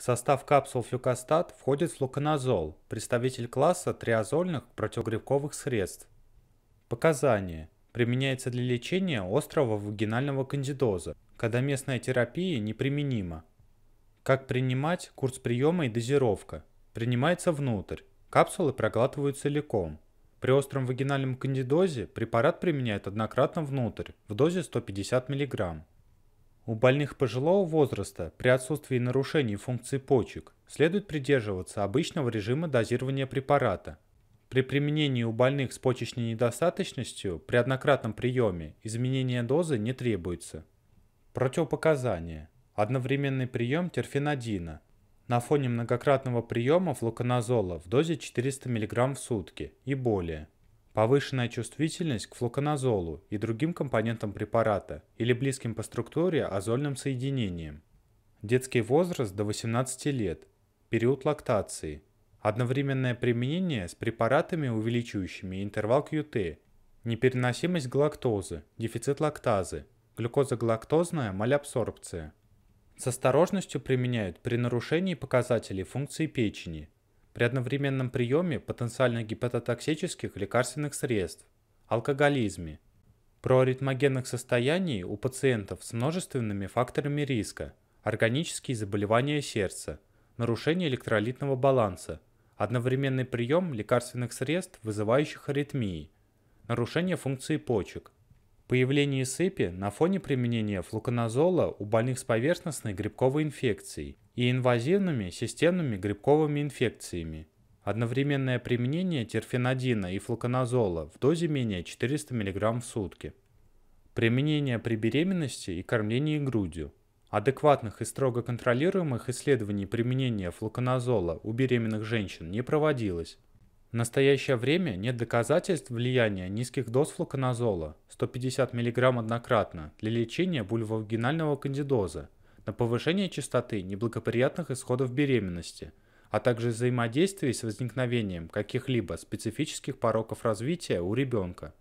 В состав капсул флюкостат входит флуконазол, представитель класса триазольных противогрибковых средств. Показания. Применяется для лечения острого вагинального кандидоза, когда местная терапия неприменима. Как принимать курс приема и дозировка? Принимается внутрь. Капсулы проглатывают целиком. При остром вагинальном кандидозе препарат применяют однократно внутрь, в дозе 150 мг. У больных пожилого возраста при отсутствии нарушений функции почек следует придерживаться обычного режима дозирования препарата. При применении у больных с почечной недостаточностью при однократном приеме изменение дозы не требуется. Противопоказания. Одновременный прием терфенадина на фоне многократного приема флуконазола в дозе 400 мг в сутки и более – Повышенная чувствительность к флуконазолу и другим компонентам препарата или близким по структуре азольным соединениям. Детский возраст до 18 лет. Период лактации. Одновременное применение с препаратами, увеличивающими интервал QT. Непереносимость галактозы, дефицит лактазы, глюкозоглактозная малябсорбция. С осторожностью применяют при нарушении показателей функции печени – при одновременном приеме потенциально гепатотоксических лекарственных средств, алкоголизме, проаритмогенных состояний у пациентов с множественными факторами риска, органические заболевания сердца, нарушение электролитного баланса, одновременный прием лекарственных средств, вызывающих аритмии, нарушение функции почек, появление сыпи на фоне применения флуконазола у больных с поверхностной грибковой инфекцией, и инвазивными системными грибковыми инфекциями. Одновременное применение терфенадина и флоконазола в дозе менее 400 мг в сутки. Применение при беременности и кормлении грудью. Адекватных и строго контролируемых исследований применения флуконазола у беременных женщин не проводилось. В настоящее время нет доказательств влияния низких доз флуконазола 150 мг однократно для лечения бульвовагинального кандидоза на повышение частоты неблагоприятных исходов беременности, а также взаимодействие с возникновением каких-либо специфических пороков развития у ребенка.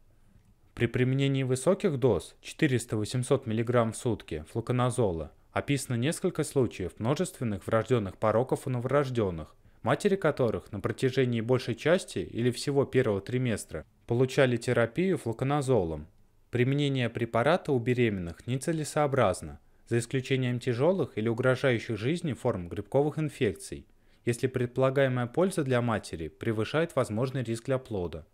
При применении высоких доз 400-800 мг в сутки флуконазола описано несколько случаев множественных врожденных пороков у новорожденных, матери которых на протяжении большей части или всего первого триместра получали терапию флуконазолом. Применение препарата у беременных нецелесообразно – за исключением тяжелых или угрожающих жизни форм грибковых инфекций, если предполагаемая польза для матери превышает возможный риск для плода.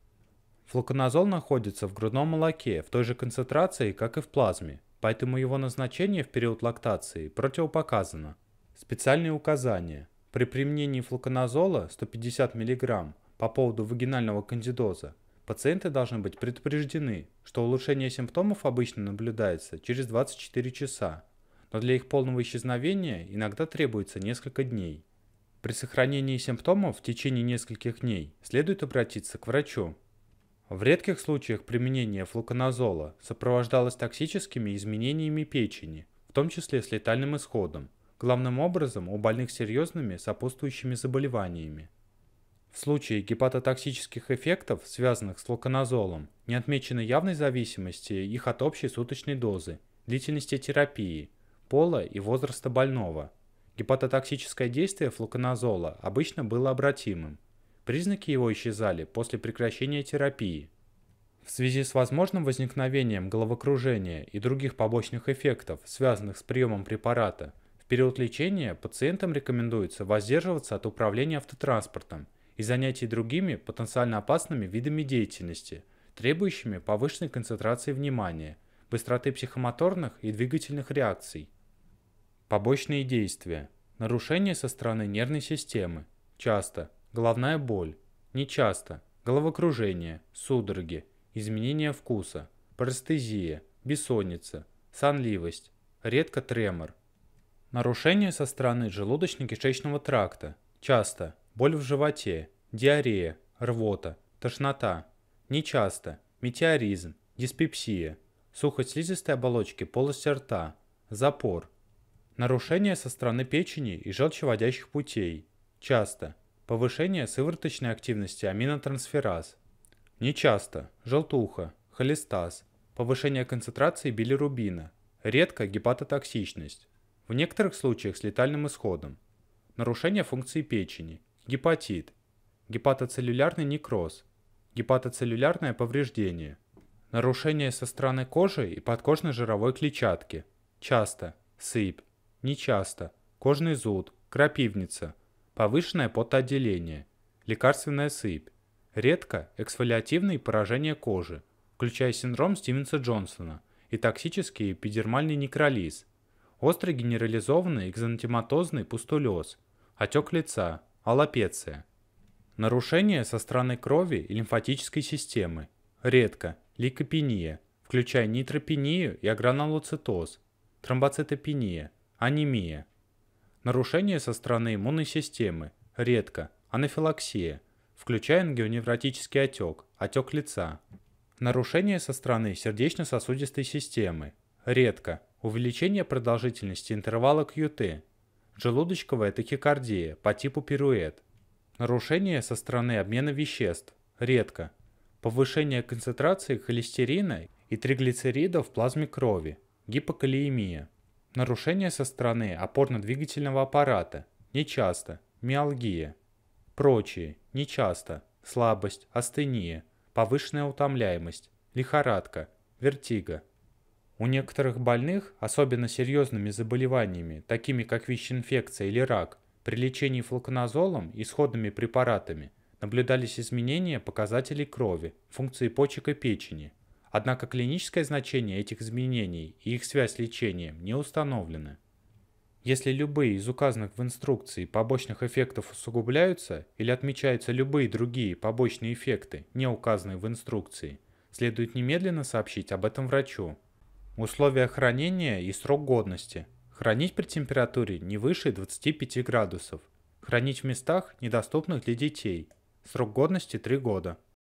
Флуконазол находится в грудном молоке в той же концентрации, как и в плазме, поэтому его назначение в период лактации противопоказано. Специальные указания. При применении флуконазола 150 мг по поводу вагинального кандидоза пациенты должны быть предупреждены, что улучшение симптомов обычно наблюдается через 24 часа но для их полного исчезновения иногда требуется несколько дней. При сохранении симптомов в течение нескольких дней следует обратиться к врачу. В редких случаях применение флуконазола сопровождалось токсическими изменениями печени, в том числе с летальным исходом, главным образом у больных серьезными сопутствующими заболеваниями. В случае гепатотоксических эффектов, связанных с флуконазолом, не отмечено явной зависимости их от общей суточной дозы, длительности терапии, пола и возраста больного. Гепатотоксическое действие флуконазола обычно было обратимым. Признаки его исчезали после прекращения терапии. В связи с возможным возникновением головокружения и других побочных эффектов, связанных с приемом препарата, в период лечения пациентам рекомендуется воздерживаться от управления автотранспортом и занятий другими потенциально опасными видами деятельности, требующими повышенной концентрации внимания, быстроты психомоторных и двигательных реакций, Побочные действия. Нарушение со стороны нервной системы. Часто. Головная боль. Нечасто. Головокружение. Судороги. Изменение вкуса. Парестезия. Бессонница. Сонливость. Редко тремор. Нарушение со стороны желудочно-кишечного тракта. Часто. Боль в животе. Диарея. Рвота. Тошнота. Нечасто. Метеоризм. Диспепсия. Сухость слизистой оболочки полости рта. Запор. Нарушения со стороны печени и желчеводящих путей. Часто. Повышение сывороточной активности аминотрансфераз. Нечасто. Желтуха. Холестаз. Повышение концентрации билирубина. Редко гепатотоксичность. В некоторых случаях с летальным исходом. Нарушение функции печени. Гепатит. Гепатоцеллюлярный некроз. Гепатоцеллюлярное повреждение. Нарушение со стороны кожи и подкожно-жировой клетчатки. Часто. Сыпь Нечасто. Кожный зуд. Крапивница. Повышенное потоотделение. Лекарственная сыпь. Редко эксфолиативные поражения кожи, включая синдром Стивенса Джонсона и токсический эпидермальный некролиз, острый генерализованный экзантематозный пустулез, отек лица, аллопеция. Нарушение со стороны крови и лимфатической системы. Редко. Ликопения, включая нейтропению и агранулоцитоз, тромбоцитопения, Анемия. Нарушение со стороны иммунной системы. Редко. Анафилаксия. Включая ангионевротический отек, отек лица. Нарушение со стороны сердечно-сосудистой системы. Редко. Увеличение продолжительности интервала QT. Желудочковая тахикардия по типу пируэт. Нарушение со стороны обмена веществ. Редко. Повышение концентрации холестерина и триглицеридов в плазме крови. Гипокалиемия. Нарушения со стороны опорно-двигательного аппарата. Нечасто. Миалгия. Прочие. Нечасто. Слабость. Астения. Повышенная утомляемость. Лихорадка. Вертиго. У некоторых больных, особенно серьезными заболеваниями, такими как ВИЧ-инфекция или рак, при лечении флоконазолом и исходными препаратами наблюдались изменения показателей крови, функции почек и печени – Однако клиническое значение этих изменений и их связь с лечением не установлены. Если любые из указанных в инструкции побочных эффектов усугубляются или отмечаются любые другие побочные эффекты, не указанные в инструкции, следует немедленно сообщить об этом врачу. Условия хранения и срок годности. Хранить при температуре не выше 25 градусов. Хранить в местах, недоступных для детей. Срок годности 3 года.